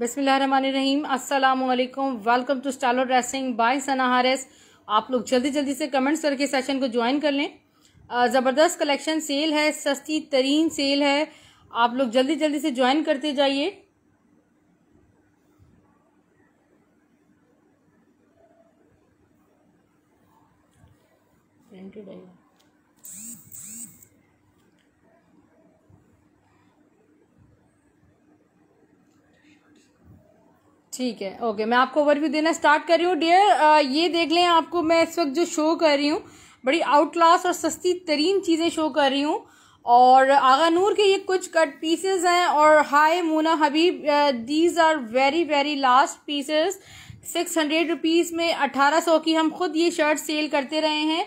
बसमीम असलकम welcome to स्टालो ड्रेसिंग बाय सना आप लोग जल्दी जल्दी से कमेंट्स करके सेशन को ज्वाइन कर लें ज़बरदस्त कलेक्शन सेल है सस्ती तरीन सेल है आप लोग जल्दी जल्दी से ज्वाइन करते जाइए प्रिंटेड ठीक है ओके मैं आपको ओवरव्यू देना स्टार्ट कर रही हूँ डियर uh, ये देख लें आपको मैं इस वक्त जो शो कर रही हूँ बड़ी आउट क्लास और सस्ती तरीन चीज़ें शो कर रही हूँ और आगा नूर के ये कुछ कट पीसेस हैं और hi Mona Habib these are very very last pieces six hundred rupees में अठारह सौ की हम खुद ये शर्ट सेल करते रहे हैं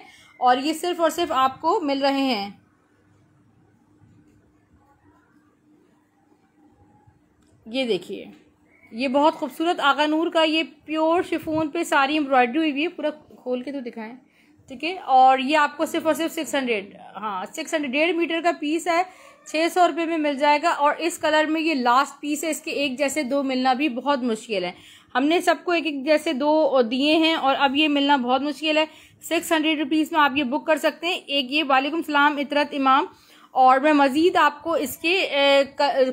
और ये सिर्फ और सिर्फ आपको मिल रहे हैं ये देखिए ये बहुत खूबसूरत आगा नूर का ये प्योर शिफोन पे सारी एम्ब्रॉयडरी हुई हुई है पूरा खोल के तो दिखाएं ठीक है और ये आपको सिर्फ और सिर्फ सिक्स हंड्रेड हाँ सिक्स हंड्रेड डेढ़ मीटर का पीस है छः सौ रुपये में मिल जाएगा और इस कलर में ये लास्ट पीस है इसके एक जैसे दो मिलना भी बहुत मुश्किल है हमने सबको एक एक जैसे दो दिए हैं और अब ये मिलना बहुत मुश्किल है सिक्स हंड्रेड रुपीज़ में आप ये बुक कर सकते हैं एक ये वालेकुम सलाम इतरत इमाम और मैं मज़ीद आपको इसके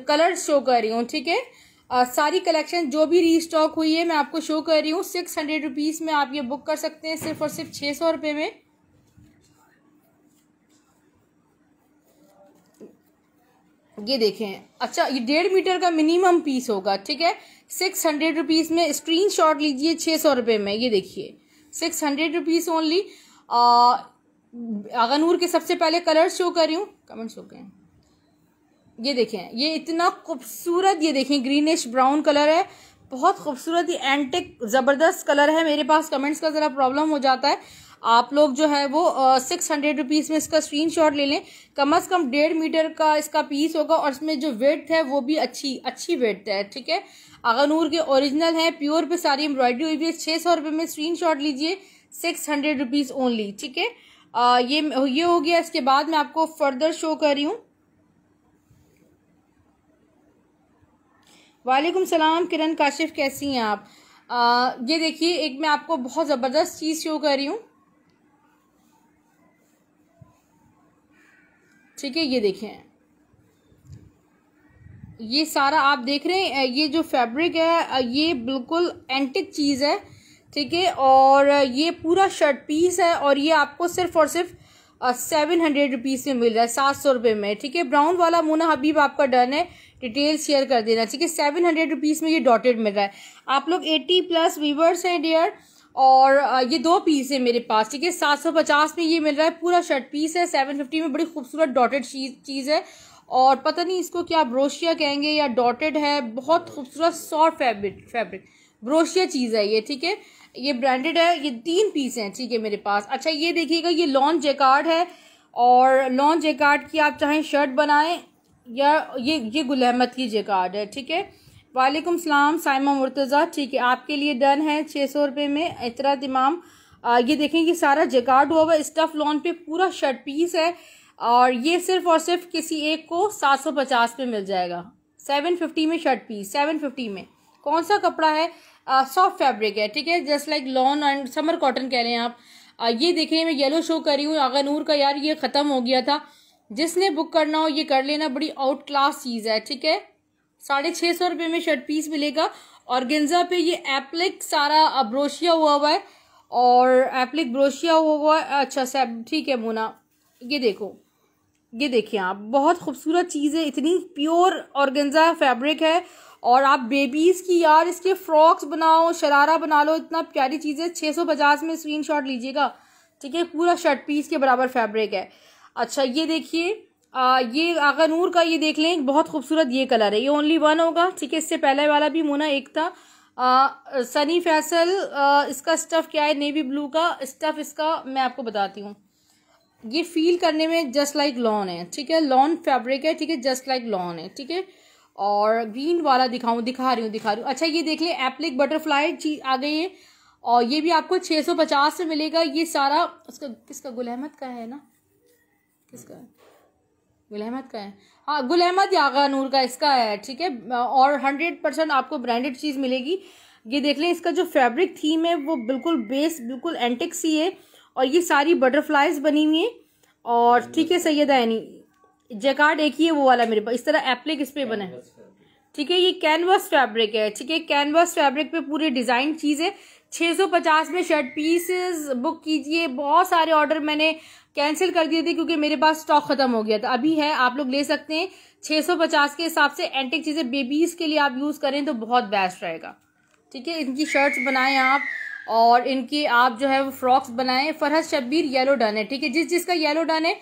कलर शो कर रही हूँ ठीक है आ, सारी कलेक्शन जो भी रीस्टॉक हुई है मैं आपको शो कर रही हूँ सिक्स हंड्रेड रुपीज़ में आप ये बुक कर सकते हैं सिर्फ और सिर्फ छः सौ रुपये में ये देखें अच्छा ये डेढ़ मीटर का मिनिमम पीस होगा ठीक है सिक्स हंड्रेड रुपीज़ में स्क्रीन शॉट लीजिए छः सौ रुपये में ये देखिए सिक्स हंड्रेड रुपीज़ ओनली अगनूर के सबसे पहले कलर शो कर रही हूँ कमेंट्स हो गए ये देखें ये इतना खूबसूरत ये देखें ग्रीनिश ब्राउन कलर है बहुत खूबसूरत ये एंटिक ज़बरदस्त कलर है मेरे पास कमेंट्स का ज़रा प्रॉब्लम हो जाता है आप लोग जो है वो सिक्स हंड्रेड रुपीज़ में इसका स्क्रीनशॉट ले लें कम अज़ कम डेढ़ मीटर का इसका पीस होगा और इसमें जो वेट है वो भी अच्छी अच्छी वेट है ठीक है अगनूर के ओरिजिनल है प्योर पे सारी एम्ब्रॉयडरी हुई है छः सौ रुपये में स्क्रीन लीजिए सिक्स हंड्रेड रुपीज़ ओनली ठीक है ये ये हो गया इसके बाद मैं आपको फर्दर शो कर रही हूँ वालेकुम सलाम किरण काशिफ कैसी हैं आप आ, ये देखिए एक मैं आपको बहुत ज़बरदस्त चीज़ शो कर रही हूँ ठीक है ये देखें ये सारा आप देख रहे हैं ये जो फैब्रिक है ये बिल्कुल एंटिक चीज़ है ठीक है और ये पूरा शर्ट पीस है और ये आपको सिर्फ और सिर्फ सेवन हंड्रेड रुपीज़ में मिल रहा है सात सौ रुपये में ठीक है ब्राउन वाला मोना हबीब आपका डन है डिटेल शेयर कर देना ठीक है सेवन हंड्रेड रुपीज़ में ये डॉटेड मिल रहा है आप लोग एट्टी प्लस वीवर्स हैं डियर और ये दो पीस है मेरे पास ठीक है सात सौ पचास में ये मिल रहा है पूरा शर्ट पीस है सेवन फिफ्टी में बड़ी खूबसूरत डॉटेड चीज़ है और पता नहीं इसको क्या ब्रोशिया कहेंगे या डॉटेड है बहुत खूबसूरत सॉफ्ट फैब्रिक फैब्रिक ब्रोशिया चीज़ है ये ठीक है ये ब्रांडेड है ये तीन पीस हैं ठीक है मेरे पास अच्छा ये देखिएगा ये लॉन्च जेकार्ड है और लॉन जेकार्ड की आप चाहें शर्ट बनाएं या ये ये गुल अहमद की जेकार्ड है ठीक है वालेकुम सलाम साइमा मुर्तज़ा ठीक है आपके लिए डन है छः सौ रुपये में इतरा तमाम ये देखें ये सारा जेकार्ड हुआ हुआ स्टफ़ लॉन पे पूरा शर्ट पीस है और ये सिर्फ और सिर्फ किसी एक को सात सौ पचास में मिल जाएगा सेवन फिफ्टी में शर्ट पीस सेवन फिफ्टी में कौन सा कपड़ा है सॉफ्ट फैब्रिक है ठीक है just like lawn and summer cotton कह रहे हैं आप आ, ये देखें मैं येलो शो करी हूँ आगा नूर का यार ये ख़त्म हो गया था जिसने बुक करना हो ये कर लेना बड़ी आउट क्लास चीज़ है ठीक है साढ़े छः सौ रुपये में शर्ट पीस मिलेगा और गेंजा पे ये एप्लिक सारा ब्रोशिया हुआ हुआ है और एप्लिक ब्रोशिया हुआ हुआ है अच्छा सैब ठीक है मोना ये देखो ये देखिए आप बहुत खूबसूरत चीज़ है इतनी प्योर ऑर्गेन्जा फैब्रिक है और आप बेबीज़ की यार इसके फ्रॉक्स बनाओ शरारा बना लो इतना प्यारी चीज़ है छः सौ पचास में स्क्रीन शॉट लीजिएगा ठीक है पूरा शर्ट पीस के बराबर फैब्रिक है अच्छा ये देखिए ये आगा नूर का ये देख लें बहुत खूबसूरत ये कलर है ये ओनली वन होगा ठीक है इससे पहले वाला भी मोना एक था आ, सनी फैसल आ, इसका स्टफ़ क्या है नेवी ब्लू का स्टफ़ इसका मैं आपको बताती हूँ ये फील करने में जस्ट लाइक लॉन है ठीक है लॉन फैब्रिक है ठीक है जस्ट लाइक लॉन है ठीक है और ग्रीन वाला दिखाऊँ दिखा रही हूँ दिखा रही हूँ अच्छा ये देख लें एप्लिक बटरफ्लाई चीज आ गई है और ये भी आपको 650 से मिलेगा ये सारा उसका किसका गुल अहमद का है ना किसका गुल अहमद का है हाँ गुल अहमद यागा नूर का इसका है ठीक है और हंड्रेड परसेंट आपको ब्रांडेड चीज़ मिलेगी ये देख लें इसका जो फैब्रिक थीम है वो बिल्कुल बेस बिल्कुल एंटिक सी है और ये सारी बटरफ्लाइज बनी हुई हैं और ठीक है सैदा यानी जगार्ड एक ही है वो वाला मेरे पास इस तरह एप्लिक इस पर बना है ठीक है ये कैनवस फैब्रिक है ठीक है कैनवस फैब्रिक पे पूरे डिज़ाइन चीज़ है 650 में शर्ट पीसेस बुक कीजिए बहुत सारे ऑर्डर मैंने कैंसिल कर दिए थे क्योंकि मेरे पास स्टॉक खत्म हो गया था अभी है आप लोग ले सकते हैं 650 के हिसाब से एंटिक चीज़ें बेबीज़ के लिए आप यूज़ करें तो बहुत बेस्ट रहेगा ठीक है इनकी शर्ट्स बनाएं आप और इनकी आप जो है वो फ्रॉक्स बनाएं फरहद शब्बीर येलो डन है ठीक है जिस जिसका येलो डन है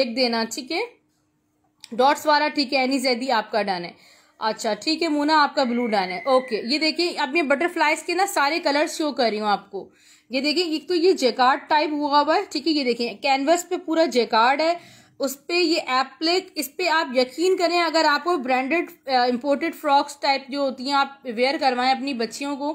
लिख देना ठीक है डॉट्स वाला ठीक है एनी जैदी आपका डन है अच्छा ठीक है मोना आपका ब्लू डन है ओके ये देखिए अब मैं बटरफ्लाइज के ना सारे कलर्स शो कर रही हूँ आपको ये देखिए एक तो ये जेकार्ड टाइप हुआ हुआ है ठीक है ये देखिए कैनवस पे पूरा जेकार्ड है उस पर ये एप्लिक इस पर आप यकीन करें अगर आपको ब्रांडेड इम्पोर्टेड फ्रॉक्स टाइप जो होती हैं आप वेयर करवाएं अपनी बच्चियों को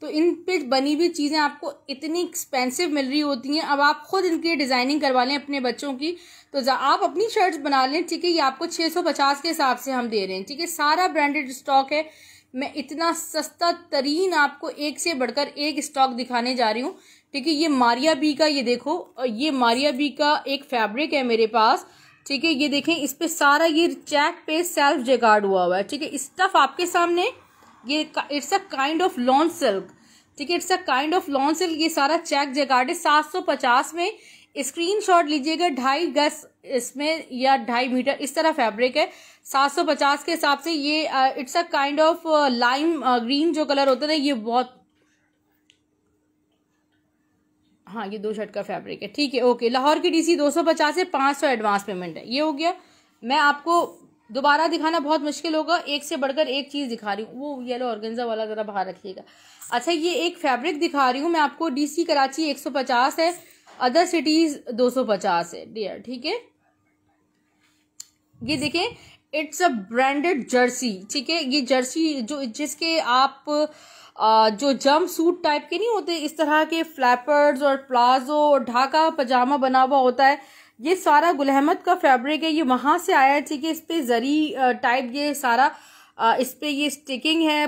तो इन पे बनी हुई चीज़ें आपको इतनी एक्सपेंसिव मिल रही होती हैं अब आप खुद इनकी डिज़ाइनिंग करवा लें अपने बच्चों की तो आप अपनी शर्ट्स बना लें ठीक है ये आपको 650 के हिसाब से हम दे रहे हैं ठीक है सारा ब्रांडेड स्टॉक है मैं इतना सस्ता तरीन आपको एक से बढ़कर एक स्टॉक दिखाने जा रही हूँ ठीक है ये मारिया बी का ये देखो ये मारिया बी का एक फैब्रिक है मेरे पास ठीक है ये देखें इस पर सारा ये चैक पे सेल्फ जेगार्ड हुआ हुआ है ठीक है स्टफ आपके सामने ये it's a kind of long silk ठीक है it's a kind of lawn silk ये सारा चेक जेगार्ड है सात सौ पचास में स्क्रीनशॉट लीजिएगा ढाई गज इसमें या ढाई मीटर इस तरह फैब्रिक है 750 के हिसाब से ये it's a kind of lime green जो कलर होता है ना ये बहुत हाँ ये दो शर्ट का फैब्रिक है ठीक है ओके लाहौर की डीसी 250 से 500 एडवांस पेमेंट है ये हो गया मैं आपको दोबारा दिखाना बहुत मुश्किल होगा एक से बढ़कर एक चीज़ दिखा रही हूँ वो येलो ऑर्गेंजा वाला ज़रा बाहर रखिएगा अच्छा ये एक फैब्रिक दिखा रही हूँ मैं आपको डीसी कराची 150 है अदर सिटीज 250 है डियर ठीक है ये देखें इट्स अ ब्रांडेड जर्सी ठीक है ये जर्सी जो जिसके आप आ, जो जम सूट टाइप के नहीं होते इस तरह के फ्लैपर्स और प्लाजो और ढाका पजामा बना हुआ होता है ये सारा गुलहमद का फैब्रिक है ये वहां से आया है ठीक है इस पे जरी टाइप ये सारा आ, इस पे ये स्टिकिंग है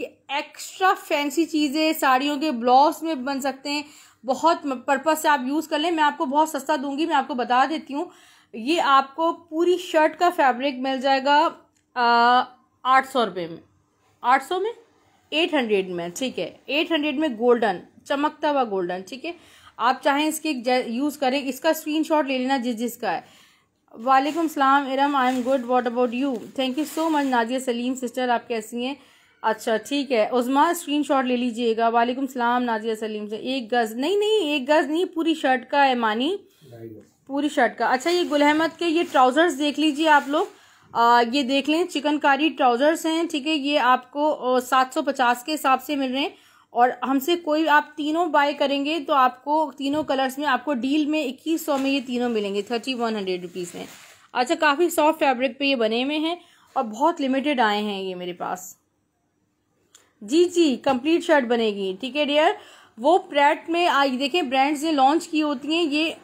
ये एक्स्ट्रा फैंसी चीज़ें साड़ियों के ब्लाउज में बन सकते हैं बहुत पर्पज़ से आप यूज़ कर लें मैं आपको बहुत सस्ता दूंगी मैं आपको बता देती हूँ ये आपको पूरी शर्ट का फैब्रिक मिल जाएगा आठ सौ रुपये में आठ सौ में एट हंड्रेड में ठीक है एट हंड्रेड में गोल्डन चमकता हुआ गोल्डन ठीक है आप चाहें इसके यूज़ करें इसका शॉट ले लेना जिस जिसका है वालेकुम सलाम Iram I am good what about you thank you so much Nazia Saleem sister आप कैसी हैं अच्छा ठीक है उजमा स्क्रीनशॉट ले लीजिएगा वालेकुम सलाम नाजिया सलीम से एक गज़ नहीं नहीं एक गज़ नहीं पूरी शर्ट का है मानी पूरी शर्ट का अच्छा ये गुल अहमद के ये ट्राउज़र्स देख लीजिए आप लोग ये देख लें चिकनकारी ट्राउज़र्स हैं ठीक है ये आपको सात सौ पचास के हिसाब से मिल रहे हैं और हमसे कोई आप तीनों बाय करेंगे तो आपको तीनों कलर्स में आपको डील में इक्कीस सौ में ये तीनों मिलेंगे थर्टी वन हंड्रेड रुपीज़ में अच्छा काफ़ी सॉफ्ट फैब्रिक पे ये बने हुए हैं और बहुत लिमिटेड आए हैं ये मेरे पास जी जी कंप्लीट शर्ट बनेगी ठीक है डियर वो प्रैट में आई देखें ब्रांड्स ने लॉन्च की होती हैं ये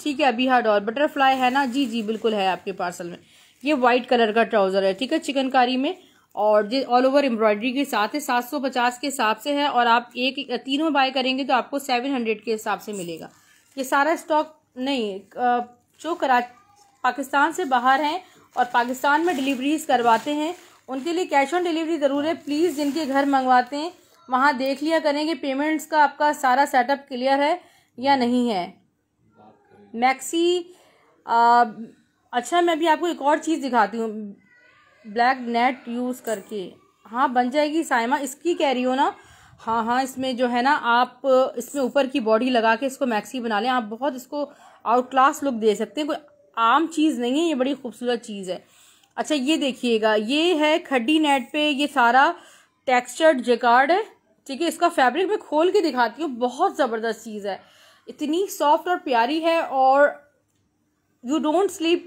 ठीक है अभी हार्ड और बटरफ्लाई है ना जी जी बिल्कुल है आपके पार्सल में ये वाइट कलर का ट्राउज़र है ठीक है चिकनकारी में और जो ऑल ओवर एम्ब्रॉयडरी के साथ है सात सौ पचास के हिसाब से है और आप एक तीनों बाय करेंगे तो आपको सेवन हंड्रेड के हिसाब से मिलेगा ये सारा स्टॉक नहीं जो करा पाकिस्तान से बाहर हैं और पाकिस्तान में डिलीवरीज करवाते हैं उनके लिए कैश ऑन डिलीवरी ज़रूर है प्लीज़ जिनके घर मंगवाते हैं वहाँ देख लिया करें कि पेमेंट्स का आपका सारा सेटअप क्लियर है या नहीं है मैक्सी अच्छा मैं अभी आपको एक और चीज़ दिखाती हूँ ब्लैक नेट यूज़ करके हाँ बन जाएगी साइमा इसकी कह रही हो ना हाँ हाँ इसमें जो है ना आप इसमें ऊपर की बॉडी लगा के इसको मैक्सी बना लें आप बहुत इसको आउट क्लास लुक दे सकते हैं कोई आम चीज़ नहीं है ये बड़ी खूबसूरत चीज़ है अच्छा ये देखिएगा ये है खड्डी नेट पे ये सारा टेक्सचर्ड जेकार्ड है ठीक है इसका फैब्रिक मैं खोल के दिखाती हूँ बहुत ज़बरदस्त चीज़ है इतनी सॉफ्ट और प्यारी है और you don't sleep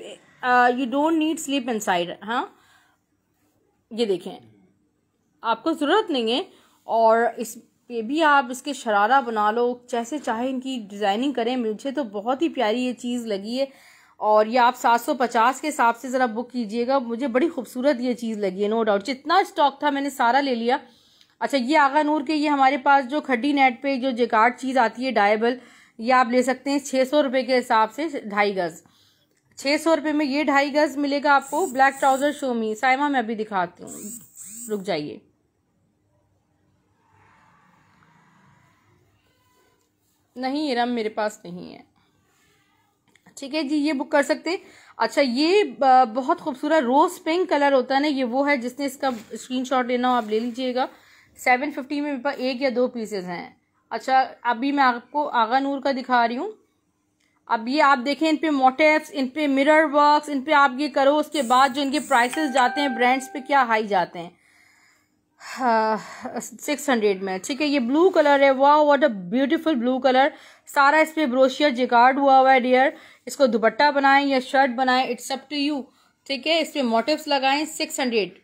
you don't need sleep inside हाँ ये देखें आपको ज़रूरत नहीं है और इस पे भी आप इसके शरारा बना लो जैसे चाहे इनकी डिज़ाइनिंग करें मुझे तो बहुत ही प्यारी ये चीज़ लगी है और ये आप 750 के हिसाब से ज़रा बुक कीजिएगा मुझे बड़ी खूबसूरत ये चीज़ लगी है नो डाउट जितना स्टॉक था मैंने सारा ले लिया अच्छा ये आगा नूर के ये हमारे पास जो खड्डी नेट पे जो जेकार्ड चीज़ आती है डायबल ये आप ले सकते हैं छः सौ रुपये के हिसाब से ढाई गज़ छः सौ रुपये में ये ढाई गज़ मिलेगा आपको black trouser show me Saima मैं अभी दिखाती हूँ रुक जाइए नहीं ये रम मेरे पास नहीं है ठीक है जी ये बुक कर सकते हैं अच्छा ये बहुत खूबसूरत रोज़ पिंक कलर होता है ना ये वो है जिसने इसका स्क्रीनशॉट लेना हो आप ले लीजिएगा सेवन फिफ्टी में मेरे पास एक या दो पीसेज हैं अच्छा अभी मैं आपको आगा नूर का दिखा रही हूँ अब ये आप देखें इन पे मोटिव्स इन पे मिरर वर्क्स इन पे आप ये करो उसके बाद जो इनके प्राइसेस जाते हैं ब्रांड्स पे क्या हाई जाते हैं सिक्स हाँ, हंड्रेड में ठीक है ये ब्लू कलर है वाह what a beautiful blue colour सारा इस पर ब्रोशियर जिकार्ड हुआ हुआ है डियर इसको दुपट्टा बनाएं या शर्ट बनाएं इट्स अप टू यू ठीक है इस पर मोटिव्स लगाएं सिक्स हंड्रेड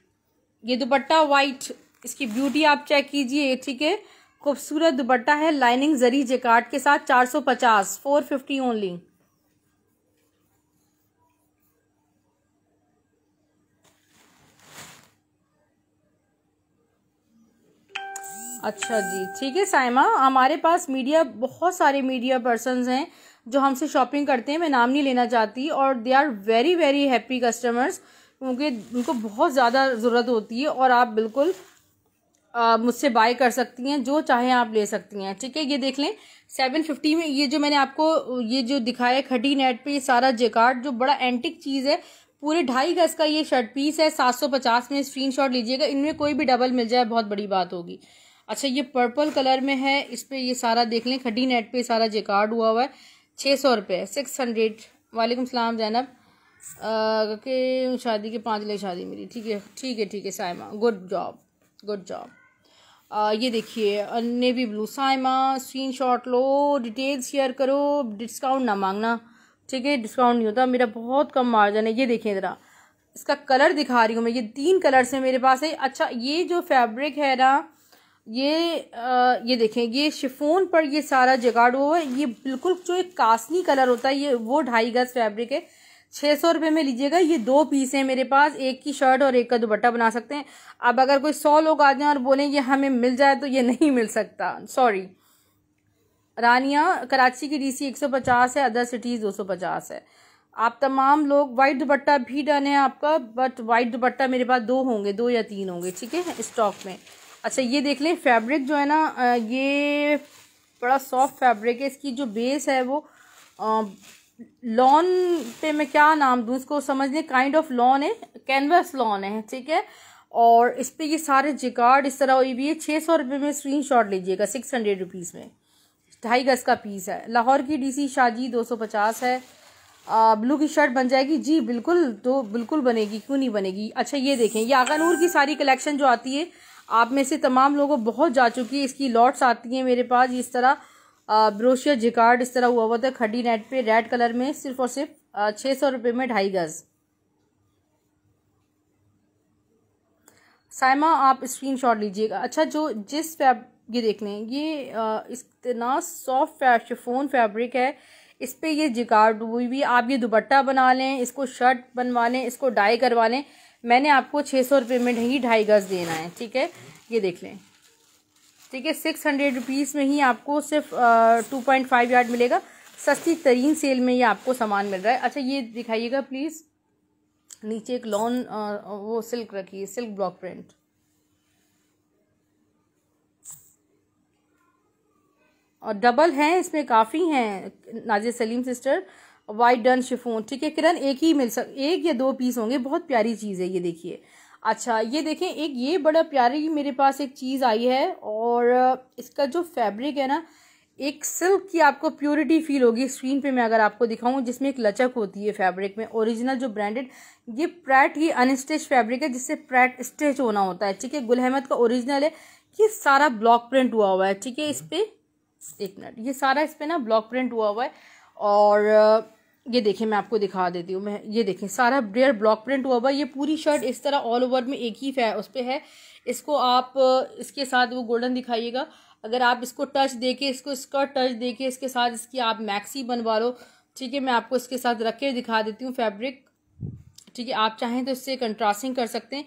ये दुपट्टा वाइट इसकी ब्यूटी आप चेक कीजिए ठीक है खूबसूरत दुपट्टा है लाइनिंग जरी जिकार्ड के साथ चार सौ पचास फोर फिफ्टी ओनली अच्छा जी ठीक है साइमा हमारे पास मीडिया बहुत सारे मीडिया पर्सन हैं जो हमसे शॉपिंग करते हैं मैं नाम नहीं लेना चाहती और they are very very happy customers क्योंकि उनको बहुत ज़्यादा ज़रूरत होती है और आप बिल्कुल मुझसे बाय कर सकती हैं जो चाहे आप ले सकती हैं ठीक है ये देख लें सेवन फिफ्टी में ये जो मैंने आपको ये जो दिखाया है खटी नेट पे ये सारा जेकार्ड जो बड़ा एंटिक चीज़ है पूरे ढाई गज का ये शर्ट पीस है सात सौ पचास में स्क्रीन शॉट लीजिएगा इनमें कोई भी डबल मिल जाए बहुत बड़ी बात होगी अच्छा ये पर्पल कलर में है इस पर ये सारा देख लें खड्डी नेट पे सारा जेकार्ड हुआ हुआ है छः सौ रुपये सिक्स हंड्रेड वालेकुम सलाम जैनब के शादी के पाँच ले शादी मेरी ठीक है ठीक है ठीक है Saima good job good job ये देखिए navy blue Saima screenshot लो डिटेल शेयर करो डिस्काउंट ना मांगना ठीक है डिस्काउंट नहीं होता मेरा बहुत कम मार्जन है ये देखें ज़रा इसका कलर दिखा रही हूँ मैं ये तीन कलर से मेरे पास है अच्छा ये जो फैब्रिक है ना ये आ, ये देखें ये शिफोन पर ये सारा जगाड़ हुआ है ये बिल्कुल जो एक कासनी कलर होता है ये वो ढाई गज फैब्रिक है छः सौ रुपये में लीजिएगा ये दो पीस हैं मेरे पास एक की शर्ट और एक का दुपट्टा बना सकते हैं अब अगर कोई सौ लोग आ जाएं और बोलें ये हमें मिल जाए तो ये नहीं मिल सकता सॉरी रानिया कराची की सौ पचास है अदर सिटीज़ पचास है आप तमाम लोग वाइट दुपट्टा भी डन है आपका बट वाइट दुपट्टा मेरे पास दो होंगे दो या तीन होंगे ठीक है स्टॉक में अच्छा ये देख लें फैब्रिक जो है ना ये बड़ा सॉफ्ट फैब्रिक है इसकी जो बेस है वो लॉन पे मैं क्या नाम दूँ इसको समझ लें काइंड ऑफ लॉन है कैनवास लॉन है ठीक है और इस पर ये सारे जिकार्ड इस तरह हुई भी है छः सौ रुपये में स्क्रीन शॉट लीजिएगा सिक्स हंड्रेड रुपीज़ में ढाई गज का पीस है लाहौर की डीसी शाजी दो सौ पचास है आ, ब्लू की शर्ट बन जाएगी जी बिल्कुल तो बिल्कुल बनेगी क्यों नहीं बनेगी अच्छा ये देखें ये आगा नूर की सारी कलेक्शन जो आती है आप में से तमाम लोगों बहुत जा चुकी है इसकी लॉट्स आती हैं मेरे पास इस तरह ब्रोशियर जिकार्ड इस तरह हुआ हुआ था खड्डी नेट पे रेड कलर में सिर्फ और सिर्फ छः सौ रुपये में ढाई गज़ साइमा आप स्क्रीन शॉट लीजिएगा अच्छा जो जिस फैब ये देख लें ये इतना सॉफ्ट फैब फैब्रिक है इस पर ये जिकार्ड हुई भी आप ये दुपट्टा बना लें इसको शर्ट बनवा लें इसको डाई करवा लें मैंने आपको छः सौ रुपये में ही ढाई गज देना है ठीक है ये देख लें ठीक है सिक्स हंड्रेड रुपीज़ में ही आपको सिर्फ टू पॉइंट फाइव यार्ड मिलेगा सस्ती तरीन सेल में ये आपको सामान मिल रहा है अच्छा ये दिखाइएगा प्लीज़ नीचे एक लॉन वो सिल्क रखिए सिल्क ब्लॉक प्रिंट और डबल हैं इसमें काफ़ी हैं नाजिर सलीम सिस्टर वाइट डन शिफोन ठीक है किरण एक ही मिल सक एक या दो पीस होंगे बहुत प्यारी चीज़ है ये देखिए अच्छा ये देखें एक ये बड़ा प्यारी मेरे पास एक चीज़ आई है और इसका जो फैब्रिक है ना एक सिल्क की आपको प्योरिटी फील होगी स्क्रीन पे मैं अगर आपको दिखाऊं जिसमें एक लचक होती है फैब्रिक में ओरिजिनल जो ब्रांडेड ये प्रैट ही अनस्टिच फैब्रिक है जिससे प्रैट स्टिच होना होता है ठीक है गुल अहमद का ओरिजिनल है ये सारा ब्लॉक प्रिंट हुआ हुआ है ठीक है इस पर एक मिनट ये सारा इस पर ना ब्लॉक प्रिंट हुआ हुआ है और ये देखें मैं आपको दिखा देती हूँ मैं ये देखें सारा ब्रेयर ब्लॉक प्रिंट हुआ हुआ ये पूरी शर्ट इस तरह ऑल ओवर में एक ही उस पर है इसको आप इसके साथ वो गोल्डन दिखाइएगा अगर आप इसको टच दे के इसको स्कर्ट टच दे के इसके साथ इसकी आप मैक्सी बनवा लो ठीक है मैं आपको इसके साथ रख के दिखा देती हूँ फैब्रिक ठीक है आप चाहें तो इससे कंट्रास्टिंग कर सकते हैं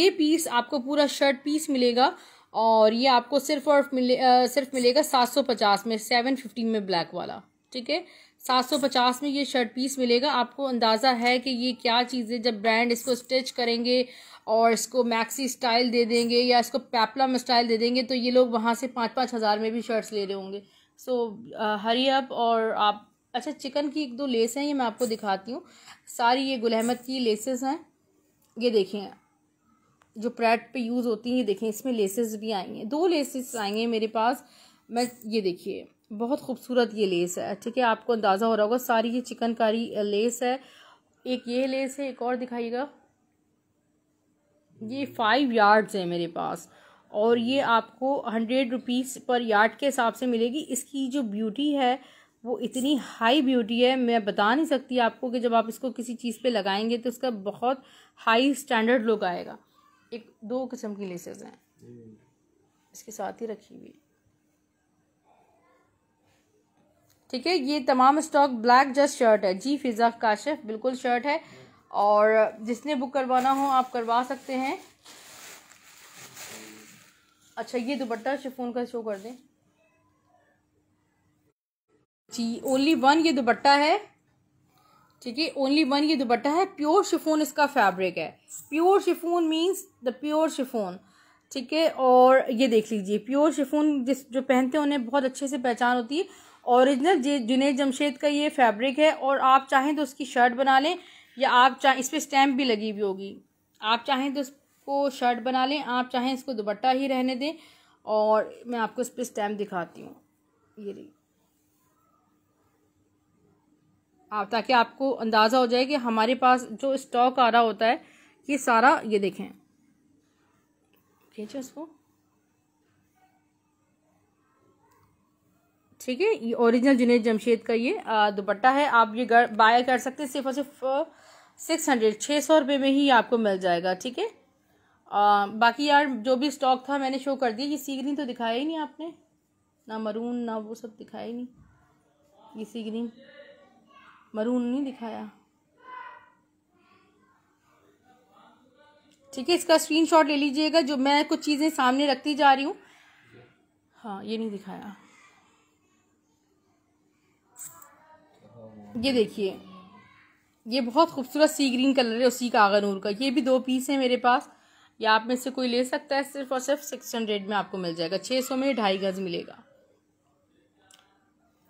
ये पीस आपको पूरा शर्ट पीस मिलेगा और ये आपको सिर्फ और मिले आ, सिर्फ मिलेगा सात सौ पचास में सेवन में ब्लैक वाला ठीक है सात सौ पचास में ये शर्ट पीस मिलेगा आपको अंदाज़ा है कि ये क्या चीज़ है जब ब्रांड इसको स्टिच करेंगे और इसको मैक्सी स्टाइल दे देंगे या इसको पैपलम स्टाइल दे देंगे तो ये लोग वहाँ से पाँच पाँच हज़ार में भी शर्ट्स ले रहे होंगे सो हरी अप और आप अच्छा चिकन की एक दो लेस हैं ये मैं आपको दिखाती हूँ सारी ये गुल अहमद की लेसेस हैं ये देखें जो प्रैट पे यूज़ होती हैं ये देखें इसमें लेसेस भी आई हैं दो लेसेस आई हैं मेरे पास मैं ये देखिए बहुत खूबसूरत ये लेस है ठीक है आपको अंदाज़ा हो रहा होगा सारी ये चिकनकारी लेस है एक ये लेस है एक और दिखाइएगा ये फाइव यार्ड्स है मेरे पास और ये आपको हंड्रेड रुपीज़ पर यार्ड के हिसाब से मिलेगी इसकी जो ब्यूटी है वो इतनी हाई ब्यूटी है मैं बता नहीं सकती आपको कि जब आप इसको किसी चीज़ पे लगाएंगे तो इसका बहुत हाई स्टैंडर्ड लुक आएगा एक दो किस्म की लेसेस हैं हम्म। इसके साथ ही रखी हुई ठीक है ये तमाम स्टॉक ब्लैक जस्ट शर्ट है जी फिजा काशिफ बिल्कुल शर्ट है और जिसने बुक करवाना हो आप करवा सकते हैं अच्छा ये दुपट्टा शिफोन का शो कर दें जी ओनली वन ये दुपट्टा है ठीक है ओनली वन ये दुपट्टा है प्योर शिफोन इसका फैब्रिक है pure chiffon means the pure chiffon ठीक है और ये देख लीजिए प्योर शिफोन जिस जो पहनते हैं उन्हें बहुत अच्छे से पहचान होती है ओरिजिनल जुनेद जमशेद का ये फैब्रिक है और आप चाहें तो उसकी शर्ट बना लें या आप चाहें इस पर स्टैम्प भी लगी हुई होगी आप चाहें तो उसको शर्ट बना लें आप चाहें इसको दुपट्टा ही रहने दें और मैं आपको इस पर स्टैम्प दिखाती हूँ ये रही आप ताकि आपको अंदाज़ा हो जाए कि हमारे पास जो स्टॉक आ रहा होता है ये सारा ये देखें है उसको ठीक है ये ओरिजिनल जुनेद जमशेद का ये दुपट्टा है आप ये बाय कर सकते हैं सिर्फ और सिर्फ सिक्स हंड्रेड छः सौ रुपये में ही आपको मिल जाएगा ठीक है बाकी यार जो भी स्टॉक था मैंने शो कर दिया ये सीगरीन तो दिखाया ही नहीं आपने ना मरून ना वो सब दिखाया ही नहीं ये सीगरीन मरून नहीं दिखाया ठीक है इसका स्क्रीनशॉट ले लीजिएगा जो मैं कुछ चीज़ें सामने रखती जा रही हूँ हाँ ये नहीं दिखाया ये देखिए ये बहुत खूबसूरत सी ग्रीन कलर है उसी सी कागनूर का ये भी दो पीस है मेरे पास या आप में से कोई ले सकता है सिर्फ और सिर्फ सिक्स हंड्रेड में आपको मिल जाएगा छः सौ में ढाई गज़ मिलेगा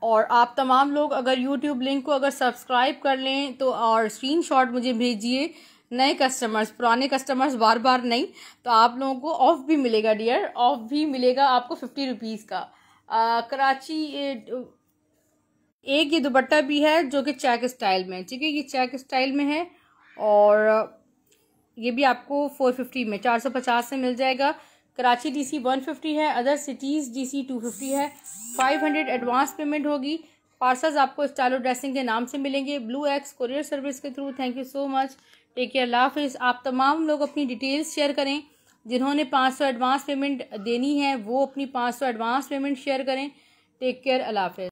और आप तमाम लोग अगर यूट्यूब लिंक को अगर सब्सक्राइब कर लें तो और शॉट मुझे भेजिए नए कस्टमर्स पुराने कस्टमर्स बार बार नहीं तो आप लोगों को ऑफ़ भी मिलेगा डियर ऑफ़ भी मिलेगा आपको फिफ्टी रुपीज़ का आ, कराची एक ये दुपट्टा भी है जो कि चेक स्टाइल में ठीक है ये चेक स्टाइल में है और ये भी आपको फोर फिफ्टी में चार सौ पचास से मिल जाएगा कराची डीसी वन फिफ्टी है other cities DC two fifty है फाइव हंड्रेड एडवांस पेमेंट होगी पार्सल्स आपको स्टाइलो ड्रेसिंग के नाम से मिलेंगे ब्लू एक्स कोरियर सर्विस के through thank you so much take care लाफिज आप तमाम लोग अपनी डिटेल्स शेयर करें जिन्होंने पाँच सौ एडवांस पेमेंट देनी है वो अपनी पाँच सौ एडवांस पेमेंट शेयर करें टेक केयर अलाफिज